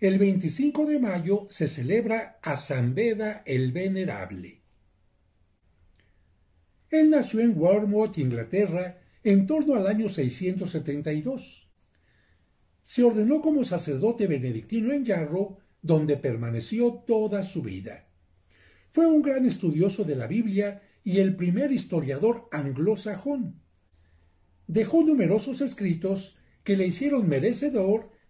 El 25 de mayo se celebra a San Beda el Venerable. Él nació en Wormwood, Inglaterra, en torno al año 672. Se ordenó como sacerdote benedictino en Yarrow, donde permaneció toda su vida. Fue un gran estudioso de la Biblia y el primer historiador anglosajón. Dejó numerosos escritos que le hicieron merecedor